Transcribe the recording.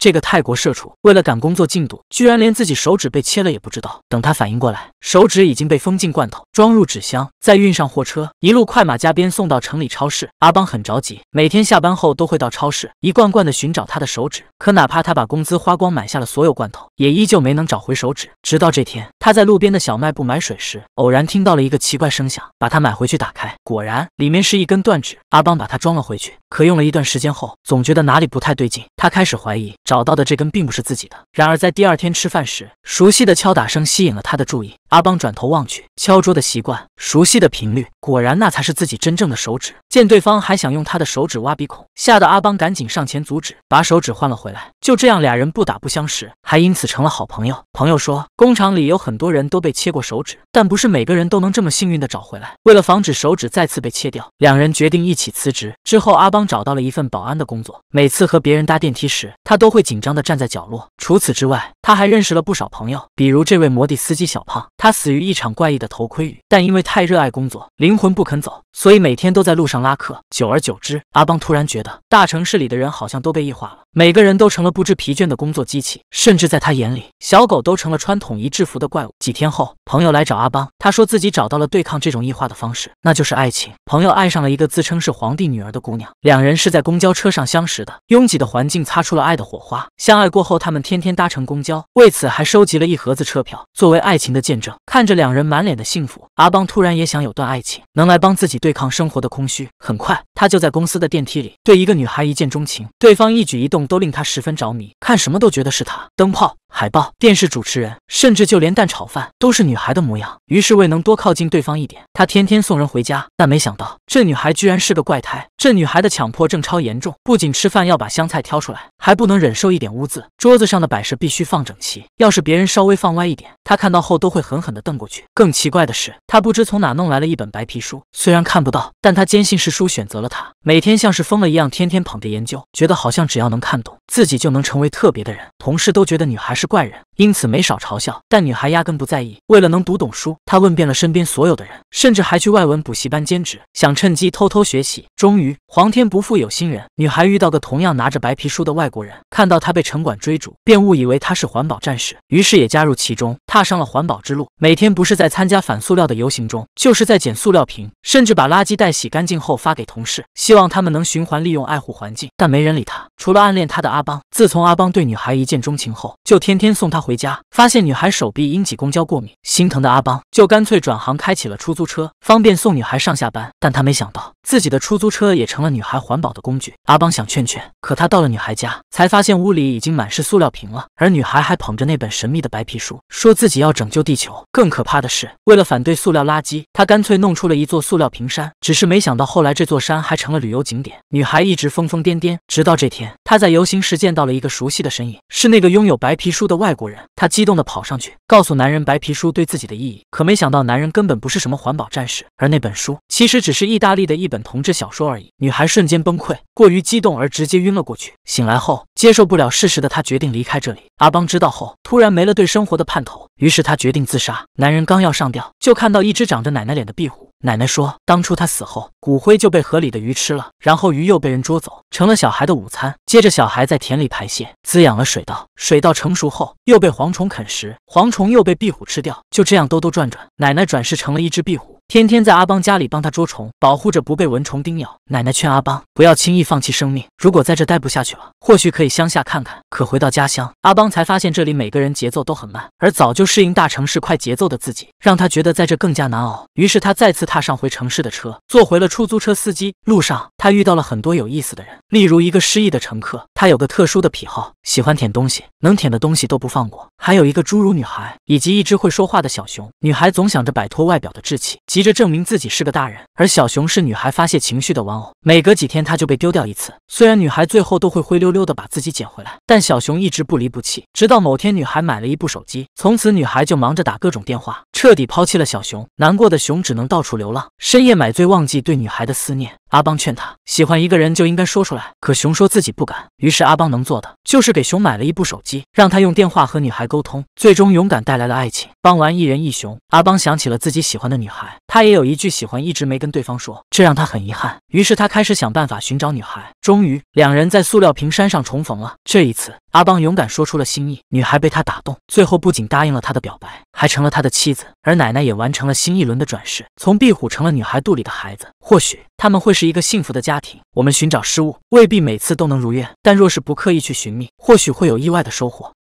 这个泰国社畜为了赶工作进度，居然连自己手指被切了也不知道。等他反应过来，手指已经被封进罐头，装入纸箱，再运上货车，一路快马加鞭送到城里超市。阿邦很着急，每天下班后都会到超市一罐罐的寻找他的手指。可哪怕他把工资花光买下了所有罐头，也依旧没能找回手指。直到这天，他在路边的小卖部买水时，偶然听到了一个奇怪声响，把他买回去打开，果然里面是一根断指。阿邦把它装了回去，可用了一段时间后，总觉得哪里不太对劲，他开始怀疑。找到的这根并不是自己的。然而在第二天吃饭时，熟悉的敲打声吸引了他的注意。阿邦转头望去，敲桌的习惯，熟悉的频率，果然那才是自己真正的手指。见对方还想用他的手指挖鼻孔，吓得阿邦赶紧上前阻止，把手指换了回来。就这样，俩人不打不相识，还因此成了好朋友。朋友说，工厂里有很多人都被切过手指，但不是每个人都能这么幸运的找回来。为了防止手指再次被切掉，两人决定一起辞职。之后，阿邦找到了一份保安的工作。每次和别人搭电梯时，他都会。紧张的站在角落。除此之外，他还认识了不少朋友，比如这位摩的司机小胖。他死于一场怪异的头盔雨，但因为太热爱工作，灵魂不肯走，所以每天都在路上拉客。久而久之，阿邦突然觉得大城市里的人好像都被异化了。每个人都成了不知疲倦的工作机器，甚至在他眼里，小狗都成了穿统一制服的怪物。几天后，朋友来找阿邦，他说自己找到了对抗这种异化的方式，那就是爱情。朋友爱上了一个自称是皇帝女儿的姑娘，两人是在公交车上相识的，拥挤的环境擦出了爱的火花。相爱过后，他们天天搭乘公交，为此还收集了一盒子车票作为爱情的见证。看着两人满脸的幸福，阿邦突然也想有段爱情，能来帮自己对抗生活的空虚。很快。他就在公司的电梯里，对一个女孩一见钟情，对方一举一动都令他十分着迷，看什么都觉得是她。灯泡。海报、电视主持人，甚至就连蛋炒饭都是女孩的模样。于是为能多靠近对方一点，他天天送人回家，但没想到这女孩居然是个怪胎。这女孩的强迫症超严重，不仅吃饭要把香菜挑出来，还不能忍受一点污渍。桌子上的摆设必须放整齐，要是别人稍微放歪一点，他看到后都会狠狠地瞪过去。更奇怪的是，他不知从哪弄来了一本白皮书，虽然看不到，但他坚信是书选择了他。每天像是疯了一样，天天捧着研究，觉得好像只要能看懂，自己就能成为特别的人。同事都觉得女孩是。是怪人，因此没少嘲笑，但女孩压根不在意。为了能读懂书，她问遍了身边所有的人，甚至还去外文补习班兼职，想趁机偷偷学习。终于，皇天不负有心人，女孩遇到个同样拿着白皮书的外国人，看到她被城管追逐，便误以为她是环保战士，于是也加入其中，踏上了环保之路。每天不是在参加反塑料的游行中，就是在捡塑料瓶，甚至把垃圾袋洗干净后发给同事，希望他们能循环利用，爱护环境。但没人理他，除了暗恋他的阿邦。自从阿邦对女孩一见钟情后，就听。天天送她回家，发现女孩手臂因挤公交过敏，心疼的阿邦就干脆转行开起了出租车，方便送女孩上下班。但他没想到自己的出租车也成了女孩环保的工具。阿邦想劝劝，可他到了女孩家，才发现屋里已经满是塑料瓶了，而女孩还捧着那本神秘的白皮书，说自己要拯救地球。更可怕的是，为了反对塑料垃圾，他干脆弄出了一座塑料瓶山。只是没想到后来这座山还成了旅游景点。女孩一直疯疯癫癫，直到这天，她在游行时见到了一个熟悉的身影，是那个拥有白皮书。书的外国人，他激动地跑上去告诉男人白皮书对自己的意义，可没想到男人根本不是什么环保战士，而那本书其实只是意大利的一本同志小说而已。女孩瞬间崩溃，过于激动而直接晕了过去。醒来后接受不了事实的她决定离开这里。阿邦知道后突然没了对生活的盼头，于是他决定自杀。男人刚要上吊，就看到一只长着奶奶脸的壁虎。奶奶说，当初他死后骨灰就被河里的鱼吃了，然后鱼又被人捉走，成了小孩的午餐。接着，小孩在田里排泄，滋养了水稻。水稻成熟后，又被蝗虫啃食，蝗虫又被壁虎吃掉，就这样兜兜转转。奶奶转世成了一只壁虎，天天在阿邦家里帮他捉虫，保护着不被蚊虫叮咬。奶奶劝阿邦不要轻易放弃生命，如果在这待不下去了，或许可以乡下看看。可回到家乡，阿邦才发现这里每个人节奏都很慢，而早就适应大城市快节奏的自己，让他觉得在这更加难熬。于是他再次踏上回城市的车，坐回了出租车司机。路上，他遇到了很多有意思的人，例如一个失忆的城。他有个特殊的癖好，喜欢舔东西，能舔的东西都不放过。还有一个侏儒女孩，以及一只会说话的小熊。女孩总想着摆脱外表的稚气，急着证明自己是个大人。而小熊是女孩发泄情绪的玩偶，每隔几天它就被丢掉一次。虽然女孩最后都会灰溜溜的把自己捡回来，但小熊一直不离不弃，直到某天女孩买了一部手机，从此女孩就忙着打各种电话，彻底抛弃了小熊。难过的熊只能到处流浪，深夜买醉，忘记对女孩的思念。阿邦劝他，喜欢一个人就应该说出来。可熊说自己不敢。于是阿邦能做的就是给熊买了一部手机，让他用电话和女孩沟通。最终勇敢带来了爱情。帮完一人一熊，阿邦想起了自己喜欢的女孩。他也有一句喜欢一直没跟对方说，这让他很遗憾。于是他开始想办法寻找女孩。终于，两人在塑料瓶山上重逢了。这一次，阿邦勇敢说出了心意，女孩被他打动，最后不仅答应了他的表白，还成了他的妻子。而奶奶也完成了新一轮的转世，从壁虎成了女孩肚里的孩子。或许他们会是一个幸福的家庭。我们寻找失物，未必每次都能如愿，但若是不刻意去寻觅，或许会有意外的收获。